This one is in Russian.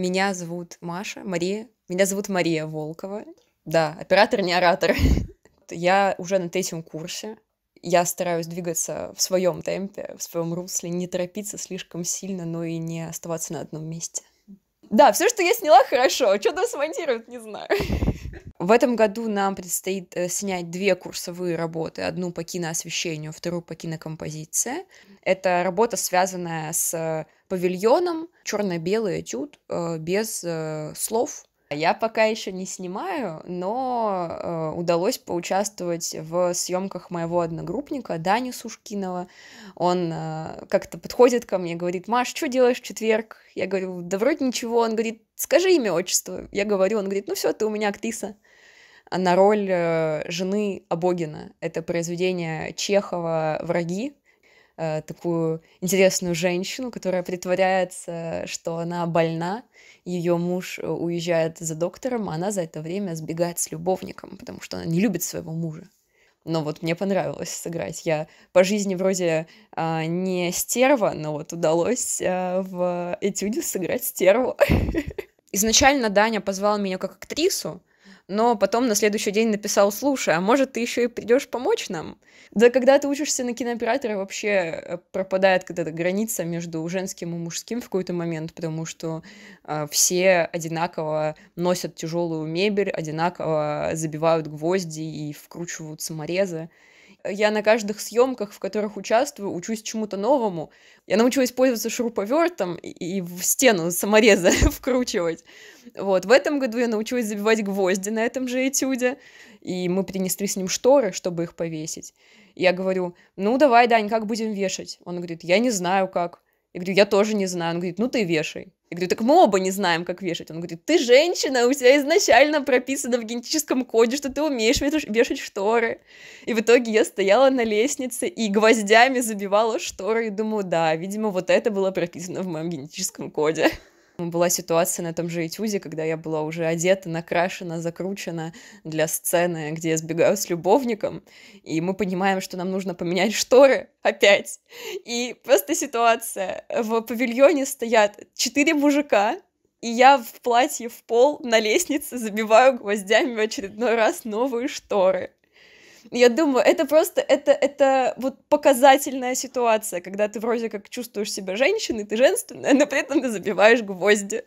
Меня зовут Маша, Мария. Меня зовут Мария Волкова. Да, оператор не оратор. Я уже на третьем курсе. Я стараюсь двигаться в своем темпе, в своем русле, не торопиться слишком сильно, но и не оставаться на одном месте. Да, все, что я сняла, хорошо. А что там смонтируют, не знаю. В этом году нам предстоит э, снять две курсовые работы. Одну по киноосвещению, вторую по кинокомпозиции. Это работа, связанная с э, павильоном, черно-белый этюд, э, без слов, а я пока еще не снимаю, но э, удалось поучаствовать в съемках моего одногруппника Дани Сушкинова. Он э, как-то подходит ко мне, говорит, Маш, что делаешь в четверг? Я говорю, да вроде ничего. Он говорит, скажи имя, отчество. Я говорю, он говорит, ну все, ты у меня актриса а на роль э, жены Абогина. Это произведение Чехова «Враги», Э, такую интересную женщину, которая притворяется, что она больна, ее муж э, уезжает за доктором, а она за это время сбегает с любовником, потому что она не любит своего мужа. Но вот мне понравилось сыграть. Я по жизни вроде а, не стерва, но вот удалось а, в этюде сыграть стерву. Изначально Даня позвал меня как актрису, но потом на следующий день написал, слушай, а может ты еще и придешь помочь нам? Да когда ты учишься на кинооператора, вообще э, пропадает когда-то граница между женским и мужским в какой-то момент, потому что э, все одинаково носят тяжелую мебель, одинаково забивают гвозди и вкручивают саморезы. Я на каждых съемках, в которых участвую, учусь чему-то новому. Я научилась пользоваться шуруповертом и, и в стену самореза вкручивать. Вот. В этом году я научилась забивать гвозди на этом же этюде. И мы принесли с ним шторы, чтобы их повесить. я говорю, ну давай, Дань, как будем вешать? Он говорит, я не знаю как. Я говорю, я тоже не знаю. Он говорит, ну ты вешай. Я говорю, так мы оба не знаем, как вешать. Он говорит, ты женщина, у тебя изначально прописано в генетическом коде, что ты умеешь вешать шторы. И в итоге я стояла на лестнице и гвоздями забивала шторы и думаю, да, видимо, вот это было прописано в моем генетическом коде. Была ситуация на том же этюде, когда я была уже одета, накрашена, закручена для сцены, где я сбегаю с любовником, и мы понимаем, что нам нужно поменять шторы опять. И просто ситуация. В павильоне стоят четыре мужика, и я в платье в пол на лестнице забиваю гвоздями в очередной раз новые шторы. Я думаю, это просто, это, это вот показательная ситуация, когда ты вроде как чувствуешь себя женщиной, ты женственная, но при этом ты забиваешь гвозди.